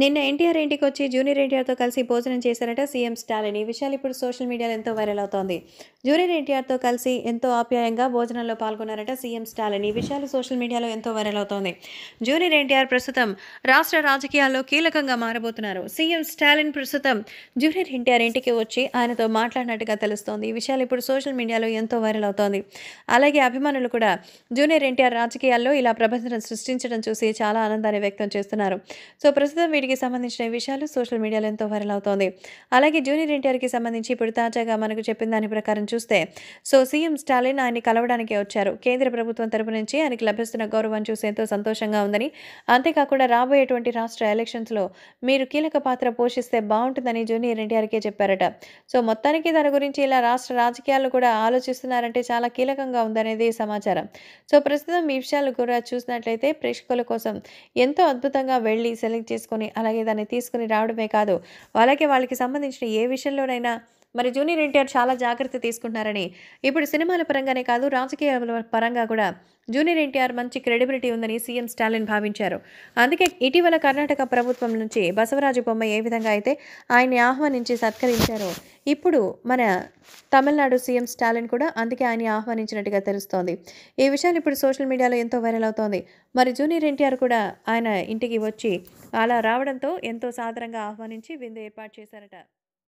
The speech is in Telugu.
నిన్న ఎన్టీఆర్ ఇంటికి వచ్చి జూనియర్ ఎన్టీఆర్తో కలిసి భోజనం చేశారట సీఎం స్టాలిన్ ఈ విషయాలు ఇప్పుడు సోషల్ మీడియాలో ఎంతో వైరల్ అవుతోంది జూనియర్ ఎన్టీఆర్తో కలిసి ఎంతో ఆప్యాయంగా భోజనంలో పాల్గొన్నారట సీఎం స్టాలిన్ ఈ విషయాలు సోషల్ మీడియాలో ఎంతో వైరల్ అవుతోంది జూనియర్ ఎన్టీఆర్ ప్రస్తుతం రాష్ట్ర రాజకీయాల్లో కీలకంగా మారబోతున్నారు సీఎం స్టాలిన్ ప్రస్తుతం జూనియర్ ఎన్టీఆర్ ఇంటికి వచ్చి ఆయనతో మాట్లాడినట్టుగా తెలుస్తోంది ఈ విషయాలు ఇప్పుడు సోషల్ మీడియాలో ఎంతో వైరల్ అవుతోంది అలాగే అభిమానులు కూడా జూనియర్ ఎన్టీఆర్ రాజకీయాల్లో ఇలా ప్రభంజనం సృష్టించడం చూసి చాలా ఆనందాన్ని వ్యక్తం చేస్తున్నారు సో ప్రస్తుతం ఎన్టీఆర్కి సంబంధించిన విషయాలు సోషల్ మీడియాలో ఎంతో వైరల్ అవుతోంది అలాగే జూనియర్ ఎన్టీఆర్కి సంబంధించి ఇప్పుడు తాజాగా మనకు చెప్పిన దాని ప్రకారం చూస్తే సో సీఎం స్టాలిన్ ఆయన్ని కలవడానికి వచ్చారు కేంద్ర ప్రభుత్వం తరపు నుంచి ఆయనకి లభిస్తున్న గౌరవం చూసి ఎంతో సంతోషంగా ఉందని అంతేకాకుండా రాబోయేటువంటి రాష్ట్ర ఎలక్షన్స్లో మీరు కీలక పాత్ర పోషిస్తే బాగుంటుందని జూనియర్ ఎన్టీఆర్కే చెప్పారట సో మొత్తానికి దాని గురించి ఇలా రాష్ట్ర రాజకీయాలు కూడా ఆలోచిస్తున్నారంటే చాలా కీలకంగా ఉందనేది సమాచారం సో ప్రస్తుతం ఈ విషయాలు కూడా చూసినట్లయితే ప్రేక్షకుల కోసం ఎంతో అద్భుతంగా వెళ్ళి సెలెక్ట్ చేసుకొని అలాగే దాన్ని తీసుకుని రావడమే కాదు వాళ్ళకి వాళ్ళకి సంబంధించిన ఏ విషయంలోనైనా మరి జూనియర్ ఎన్టీఆర్ చాలా జాగ్రత్త తీసుకుంటున్నారని ఇప్పుడు సినిమాల పరంగానే కాదు రాజకీయ పరంగా కూడా జూనియర్ ఎన్టీఆర్ మంచి క్రెడిబిలిటీ ఉందని సీఎం స్టాలిన్ భావించారు అందుకే ఇటీవల కర్ణాటక ప్రభుత్వం నుంచి బసవరాజు బొమ్మ ఏ విధంగా అయితే ఆయన్ని ఆహ్వానించి సత్కరించారో ఇప్పుడు మన తమిళనాడు సీఎం స్టాలిన్ కూడా అందుకే ఆయన్ని ఆహ్వానించినట్టుగా తెలుస్తోంది ఈ విషయాలు ఇప్పుడు సోషల్ మీడియాలో ఎంతో వైరల్ అవుతోంది మరి జూనియర్ ఎన్టీఆర్ కూడా ఆయన ఇంటికి వచ్చి అలా రావడంతో ఎంతో సాధారణంగా ఆహ్వానించి విందు ఏర్పాటు చేశారట